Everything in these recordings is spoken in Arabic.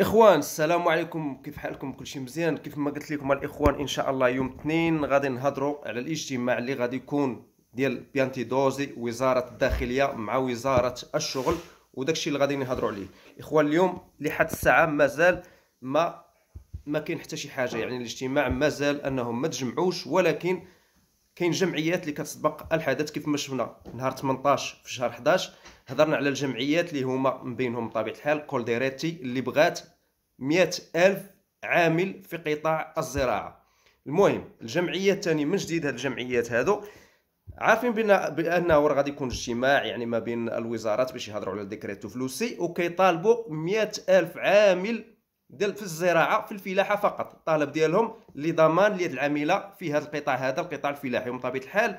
اخوان السلام عليكم كيف حالكم كلشي مزيان كيف ما قلت لكم الاخوان ان شاء الله يوم اثنين غادي نهضروا على الاجتماع اللي غادي يكون ديال بيانتي دوزي وزاره الداخليه مع وزاره الشغل وداكشي اللي غادي نهضروا عليه اخوان اليوم لحد الساعه مازال ما ما كاين حتى شي حاجه يعني الاجتماع مازال انهم ما تجمعوش ولكن كاين جمعيات اللي كتسبق الحدث كيف ما شفنا نهار 18 في شهر 11 هضرنا على الجمعيات اللي هما من بينهم بطبيعه الحال كولديريتي اللي بغات مئة ألف عامل في قطاع الزراعة المهم الجمعية الثانية من جديد هاد الجمعيات هادو عارفين بانه راه غادي يكون اجتماع يعني ما بين الوزارات باش يهضروا على الديكريتو فلوسي وكيطالبوا مئة ألف عامل ديال في الزراعه في الفلاحه فقط الطلب ديالهم لضمان اليد العامله في هذا القطاع هذا القطاع الفلاحي ومن طبيعه الحال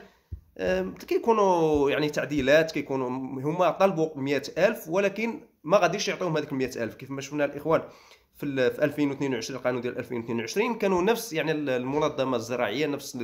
كيكونوا يعني تعديلات كيكونوا هما طلبوا مئة ألف ولكن ما غاديش يعطيوهم هذيك مئة ألف كيف ما شفنا الإخوان في في 2022 القانون ديال 2022 كانوا نفس يعني المنظمه الزراعيه نفس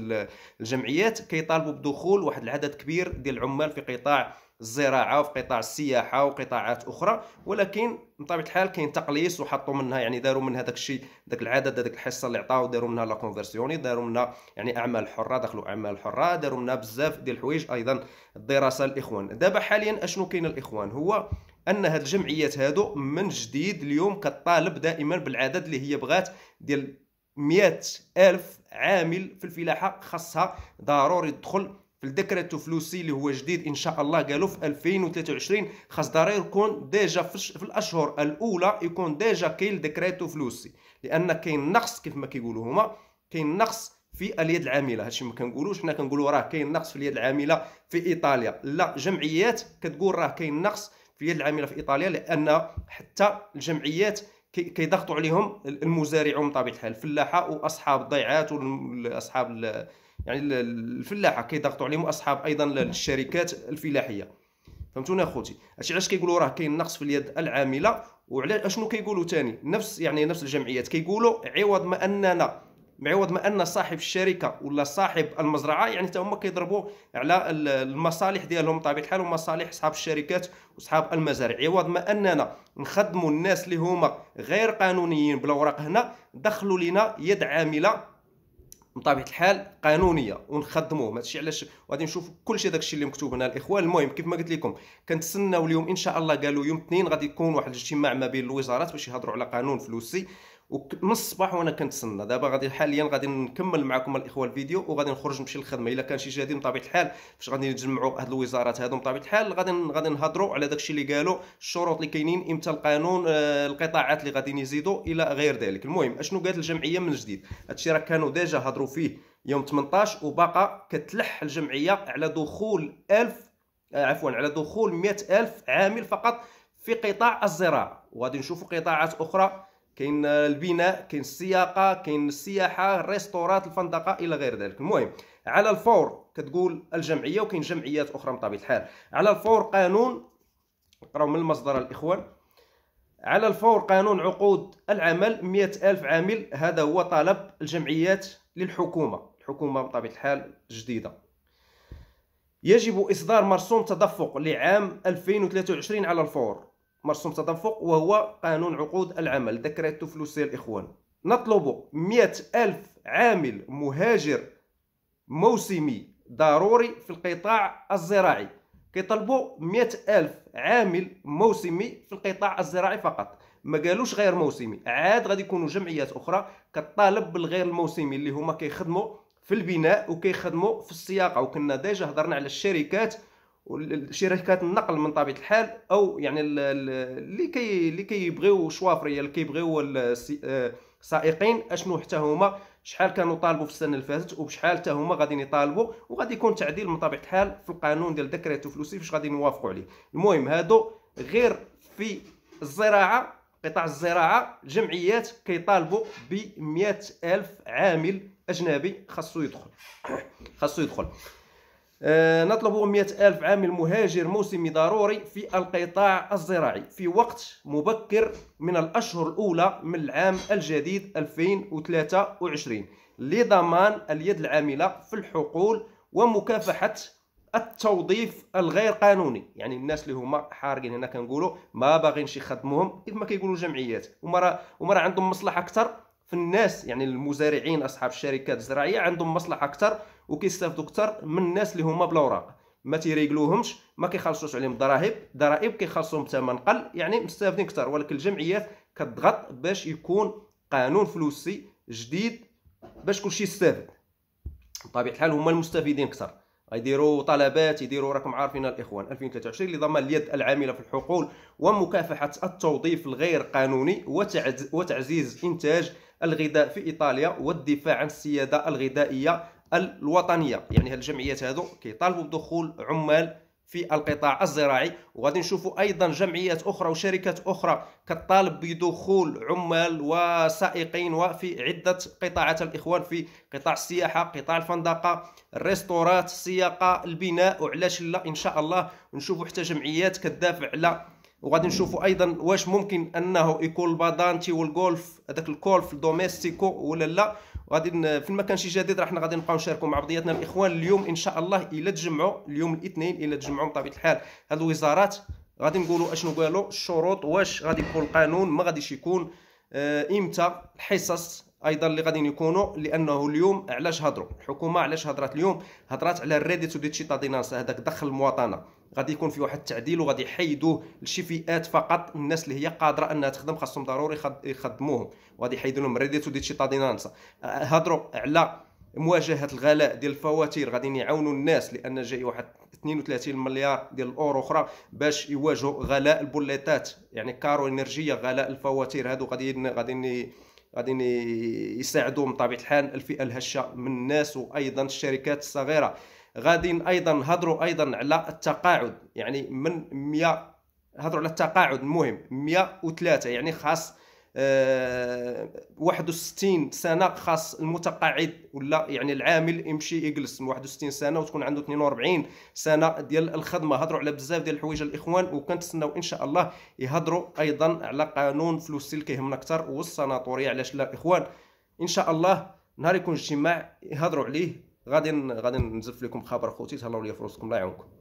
الجمعيات كيطالبوا بدخول واحد العدد كبير ديال العمال في قطاع الزراعه وفي قطاع السياحه وقطاعات اخرى ولكن بطبيعه الحال كاين تقليص وحطوا منها يعني داروا من هذاك الشيء ذاك العدد هذاك الحصه اللي عطاو داروا منها لا كونفرسيوني داروا منها يعني اعمال حره دخلوا اعمال حره داروا منها بزاف ديال الحوايج ايضا الدراسه الاخوان دابا حاليا اشنو كاين الاخوان هو ان هاد الجمعيات هادو من جديد اليوم كطالب دائما بالعدد اللي هي بغات ديال 100 ألف عامل في الفلاحة خاصها ضروري تدخل في الدكريتو فلوسي اللي هو جديد ان شاء الله قالوا في 2023 خاص ضروري يكون ديجا في الاشهر الاولى يكون ديجا كاين الدكريتو فلوسي لان كاين نقص كيف ما كيقولوا هما كاين نقص في اليد العامله هادشي ما كنقولوش حنا كنقولوا راه كاين نقص في اليد العامله في ايطاليا لا جمعيات كتقول راه كاين نقص في اليد العامله في ايطاليا لان حتى الجمعيات كيضغطوا عليهم المزارعون بطبيعه الحال الفلاحه واصحاب الضيعات واصحاب يعني الفلاحه كيضغطوا عليهم اصحاب ايضا الشركات الفلاحيه فهمتوني اخوتي هادشي علاش كيقولوا راه كاين نقص في اليد العامله وعلى اشنو كيقولوا ثاني نفس يعني نفس الجمعيات كيقولوا عوض ما اننا بعوض ما ان صاحب الشركه ولا صاحب المزرعه يعني حتى هما كيضربوا على المصالح ديالهم بطبيعه الحال ومصالح اصحاب الشركات واصحاب المزارع عوض ما اننا نخدموا الناس اللي هما غير قانونيين بالاوراق هنا دخلوا لنا يد عامله بطبيعه الحال قانونيه ونخدموه هادشي علاش غادي نشوف كلشي داكشي اللي مكتوب هنا الاخوان المهم كيف ما قلت لكم كنتسناو اليوم ان شاء الله قالوا يوم اثنين غادي يكون واحد الاجتماع ما بين الوزارات باش يهضروا على قانون فلوسي ومن الصباح وانا كنتسنى دابا غادي حاليا غادي نكمل معكم الاخوه الفيديو وغادي نخرج نمشي للخدمه الا كان شي جديد بطبيعه الحال فاش غادي نجمعوا هاد الوزارات هادو بطبيعه الحال غادي غادي نهضروا على داكشي اللي قالوا الشروط اللي كاينين امتى القانون آه القطاعات اللي غادي يزيدوا الى غير ذلك المهم اشنو قالت الجمعيه من جديد هادشي راه كانوا ديجا هضروا فيه يوم 18 وباقا كتلح الجمعيه على دخول 1000 آه عفوا على دخول 100000 عامل فقط في قطاع الزراعه وغادي نشوفوا قطاعات اخرى كاين البناء كاين السياقه كاين السياحه الريستورات الفندقه الى غير ذلك المهم على الفور كتقول الجمعيه وكاين جمعيات اخرى بطبيعه الحال على الفور قانون نقراو من المصدر الاخوان على الفور قانون عقود العمل مئة ألف عامل هذا هو طلب الجمعيات للحكومة الحكومة بطبيعة الحال جديدة يجب إصدار مرسوم تدفق لعام 2023 على الفور مرسوم تدفق وهو قانون عقود العمل ذكرته فلوسية الإخوان نطلب مئة ألف عامل مهاجر موسمي ضروري في القطاع الزراعي كيطلبوا مئة ألف عامل موسمي في القطاع الزراعي فقط ما قالوش غير موسمي عاد غادي يكونوا جمعيات اخرى كطالب بالغير الموسمي اللي هما كيخدموا في البناء وكيخدموا في السياقه وكنا ديجا هضرنا على الشركات شركات النقل من طبيعه الحال او يعني اللي كي اللي كيبغيو شوافري اللي كيبغيو السائقين آه، اشنو حتى هما شحال كانوا طالبوا في السنه اللي فاتت وبشحال حتى هما غاديين يطالبوا وغادي يكون تعديل من طبيعه الحال في القانون ديال ديكريتو فلوسي فاش غادي نوافقوا عليه المهم هادو غير في الزراعه قطاع الزراعه الجمعيات كيطالبوا ب ألف عامل اجنبي خاصو يدخل خاصو يدخل آه، نطلب 100 ألف عامل مهاجر موسمي ضروري في القطاع الزراعي في وقت مبكر من الأشهر الأولى من العام الجديد 2023 لضمان اليد العاملة في الحقول ومكافحة التوظيف الغير قانوني يعني الناس اللي هما حارقين هنا كنقولوا ما باغينش يخدموهم كيف ما كيقولوا الجمعيات هما راه عندهم مصلحه اكثر في الناس يعني المزارعين اصحاب الشركات الزراعيه عندهم مصلحه اكثر وكيستافدوا اكثر من الناس اللي هما بلا اوراق ما تيريقلوهمش ما كيخلصوش عليهم ضرائب ضرائب كيخلصوهم بثمن قل يعني مستافدين اكثر ولكن الجمعيات كتضغط باش يكون قانون فلوسي جديد باش كلشي يستافد بطبيعه الحال هما المستفيدين اكثر غيديروا طلبات يديروا راكم عارفين الاخوان 2023 لضمان اليد العامله في الحقول ومكافحه التوظيف الغير قانوني وتعزيز انتاج الغذاء في إيطاليا والدفاع عن السيادة الغذائية الوطنيه يعني هاد الجمعيات هادو كيطالبوا بدخول عمال في القطاع الزراعي وغادي نشوفوا ايضا جمعيات اخرى وشركات اخرى كطالب بدخول عمال وسائقين وفي عده قطاعات الاخوان في قطاع السياحه قطاع الفندقه الريستورات السياقه البناء وعلاش لا ان شاء الله نشوفوا حتى جمعيات كتدافع على وغادي نشوفوا ايضا واش ممكن انه يكون البادانتي والجولف هذاك الكولف دوميستيكو ولا لا غادي في ما كان شي جديد راه حنا غادي نبقاو نشاركوا مع بعضياتنا الاخوان اليوم ان شاء الله الى تجمعوا اليوم الاثنين الى تجمعوا بطبيعه الحال هاد الوزارات غادي نقولوا اشنو قالوا الشروط واش غادي يكون القانون ما غاديش يكون آه، امتى الحصص ايضا اللي غادي يكونوا لانه اليوم علاش هضروا الحكومه علاش هضرات اليوم هضرات على الريديت وديتشيتا ديناسا هذاك دخل المواطنه غادي يكون في واحد التعديل وغادي يحيدوه لشي فئات فقط الناس اللي هي قادره انها تخدم خاصهم ضروري يخدموهم وغادي يحيدوا لهم ريديتو دي طادينانسا هضروا على مواجهه الغلاء ديال الفواتير غادي يعاونوا الناس لان جاي واحد 32 مليار ديال الاورو اخرى باش يواجهوا غلاء البوليتات يعني كارو انرجيا غلاء الفواتير هادو غادي غادي غادي يساعدوا من طبيعه الحال الفئه الهشه من الناس وايضا الشركات الصغيره غادي ايضا نهضروا ايضا على التقاعد يعني من 100 هضروا على التقاعد المهم 103 يعني خاص أه 61 سنه خاص المتقاعد ولا يعني العامل يمشي يجلس من 61 سنه وتكون عنده 42 سنه ديال الخدمه هضروا على بزاف ديال الحوايج الاخوان وكنتسناو ان شاء الله يهضروا ايضا على قانون فلوس اللي كيهمنا اكثر والسناطوريه علاش لا الاخوان ان شاء الله نهار يكون اجتماع يهضروا عليه غادي غادي نزف لكم خبر خوتي تهلاو ليا فرصكم الله يعاونكم